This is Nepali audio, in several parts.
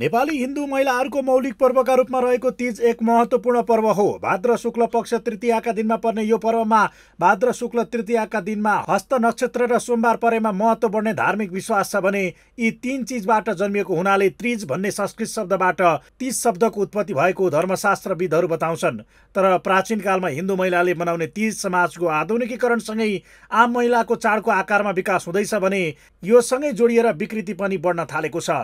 नेपाली हिन्दू महिलाहरूको मौलिक पर्वका रूपमा रहेको तीज एक महत्त्वपूर्ण पर्व हो भाद्र शुक्ल पक्ष तृतीयाका दिनमा पर्ने यो पर्वमा भाद्र शुक्ल तृतीयाका दिनमा हस्त नक्षत्र र सोमबार परेमा महत्त्व बढ्ने धार्मिक विश्वास छ भने यी तीन चिजबाट जन्मिएको हुनाले त्रिज भन्ने संस्कृत शब्दबाट तीज शब्दको उत्पत्ति भएको धर्मशास्त्रविदहरू बताउँछन् तर प्राचीन कालमा हिन्दू महिलाले मनाउने तीज समाजको आधुनिकीकरणसँगै आम महिलाको चाडको आकारमा विकास हुँदैछ भने यो सँगै जोडिएर विकृति पनि बढ्न थालेको छ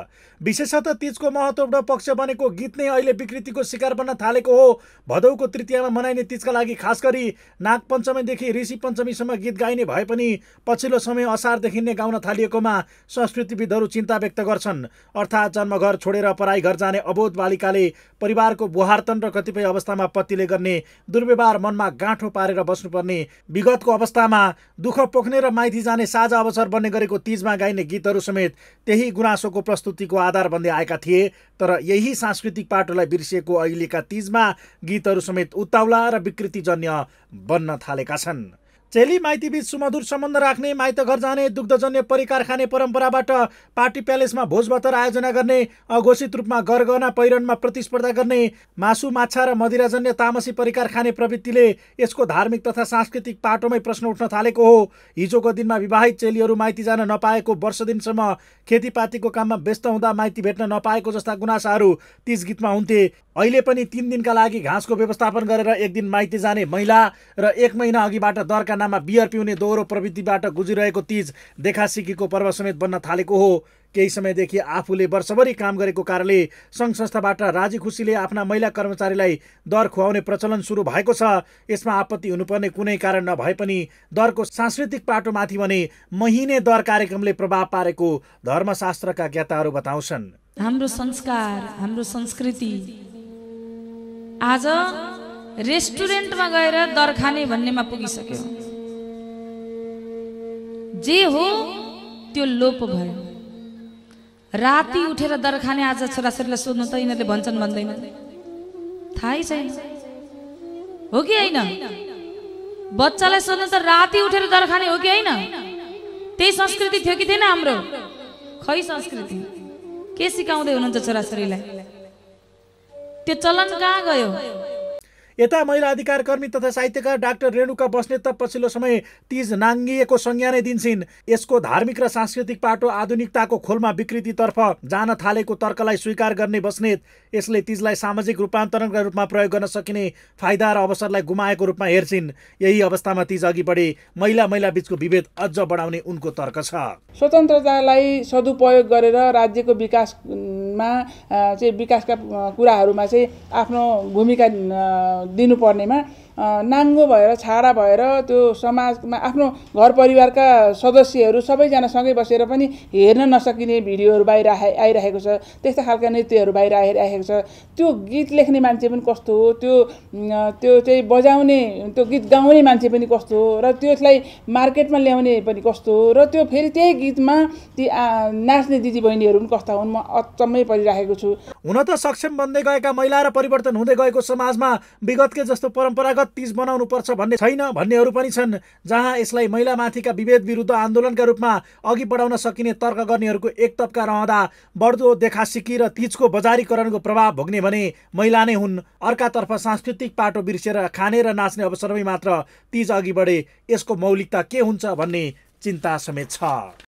विशेषतः तीज त्यसको महत्त्वपूर्ण पक्ष बनेको गीत नै अहिले विकृतिको शिकार बन्न थालेको हो भदौको तृतीयमा मनाइने तिजका लागि खास गरी नागपञ्चमीदेखि ऋषि पञ्चमीसम्म गीत गाइने भए पनि पछिल्लो समय असारदेखि नै गाउन थालिएकोमा संस्कृतिविदहरू चिन्ता व्यक्त गर्छन् अर्थात् जन्मघर छोडेर पराई घर जाने अबोध बालिकाले परिवारको बुहारतन र कतिपय अवस्थामा पतिले गर्ने दुर्व्यवहार मनमा गाँठो पारेर बस्नुपर्ने विगतको अवस्थामा दुःख पोख्ने र माइती जाने साझा अवसर बन्ने गरेको तिजमा गाइने गीतहरू समेत त्यही गुनासोको प्रस्तुतिको आधार बन्दै आएका थिए थिए तर यही सांस्कृतिक पाटोलाई बिर्सिएको अहिलेका तिजमा गीतहरू समेत उताउला र विकृतिजन्य बन्न थालेका छन् चेली माइतीबीच सुमधुर सम्बन्ध राख्ने माइत घर जाने दुग्धजन्य परिकार खाने परम्पराबाट पार्टी प्यालेसमा भोजभतर आयोजना गर्ने अघोषित रूपमा गरगहना पहिरनमा प्रतिस्पर्धा गर्ने मासु माछा र मदिराजन्य तामसी परिकार खाने प्रवृत्तिले यसको धार्मिक तथा सांस्कृतिक पाटोमै प्रश्न उठ्न थालेको हो हिजोको दिनमा विवाहित चेलीहरू माइती जान नपाएको वर्ष दिनसम्म खेतीपातीको काममा व्यस्त हुँदा माइती भेट्न नपाएको जस्ता गुनासाहरू तीज गीतमा हुन्थे अहिले पनि तिन दिनका लागि घाँसको व्यवस्थापन गरेर एक दिन माइती जाने महिला र एक महिना अघिबाट दरका नाममा बियर पिउने दोहोरो प्रवृत्तिबाट गुजिरहेको तिज देखासिकीको पर्व समेत बन्न थालेको हो केही समयदेखि आफूले वर्षभरि काम गरेको कारणले सङ्घ संस्थाबाट राजी खुसीले आफ्ना महिला कर्मचारीलाई दर खुवाउने प्रचलन सुरु भएको छ यसमा आपत्ति हुनुपर्ने कुनै कारण नभए पनि दरको सांस्कृतिक पाटोमाथि भने महिने दर कार्यक्रमले प्रभाव पारेको धर्मशास्त्रका ज्ञाताहरू बताउँछन् हाम्रो संस्कार हाम्रो संस्कृति आज रेस्टुरेन्टमा गएर दरखाने भन्नेमा पुगिसक्यो जे हो त्यो लोप भयो राति उठेर दरखाने आज छोराछोरीलाई सोध्नु त यिनीहरूले भन्छन् भन्दैन थाहै छैन हो कि होइन बच्चालाई सोध्नु त राति उठेर दरखाने हो कि होइन त्यही संस्कृति थियो कि थिएन हाम्रो खै संस्कृति के सिकाउँदै हुनुहुन्छ छोराछोरीलाई त्यो चलन कहाँ गयो यता महिला अधिकार कर्मी तथा साहित्यकार डाक्टर रेणुका बस्नेत त पछिल्लो समय तिज नाङ्गिएको संज्ञा नै दिन्छन् यसको धार्मिक र सांस्कृतिक पाटो आधुनिकताको खोलमा विकृतितर्फ जान थालेको तर्कलाई स्वीकार गर्ने बस्नेत यसले तिजलाई सामाजिक रूपान्तरणका रूपमा प्रयोग गर्न सकिने फाइदा र अवसरलाई गुमाएको रूपमा हेर्छिन् यही अवस्थामा तिज अघि बढे महिला महिला बिचको विभेद अझ बढाउने उनको तर्क छ स्वतन्त्रतालाई सदुपयोग गरेर राज्यको विकास मा चाहिँ विकासका कुराहरूमा चाहिँ आफ्नो भूमिका दिनुपर्नेमा नाङ्गो भएर छाडा भएर त्यो समाजमा आफ्नो घर परिवारका सदस्यहरू सँगै बसेर पनि हेर्न नसकिने भिडियोहरू बाहिर आइरहेको छ त्यस्ता खालका नृत्यहरू बाहिर आइरहेको छ त्यो गीत लेख्ने मान्छे पनि कस्तो हो त्यो त्यो चाहिँ बजाउने त्यो गीत गाउने मान्छे पनि कस्तो हो र त्यो त्यसलाई मार्केटमा ल्याउने पनि कस्तो हो र त्यो फेरि त्यही गीतमा ती नाच्ने दिदीबहिनीहरू पनि कस्ता हुन् म अचम्मै परिरहेको छु हुन त सक्षम बन्दै गएका महिला र परिवर्तन हुँदै गएको समाजमा विगतकै जस्तो परम्परागत बनाउनु पर्छ भन्ने छैन भन्नेहरू पनि छन् जहाँ यसलाई महिलामाथिका विभेद विरुद्ध आन्दोलनका रूपमा अघि बढाउन सकिने तर्क गर्नेहरूको एकतपका रहँदा बढ्दो देखासिकी र तिजको बजारीकरणको प्रभाव भोग्ने भने महिला नै हुन् अर्कातर्फ सांस्कृतिक पाटो बिर्सेर खाने र नाच्ने अवसरमै मात्र तिज अघि बढे यसको मौलिकता के हुन्छ भन्ने चिन्ता समेत छ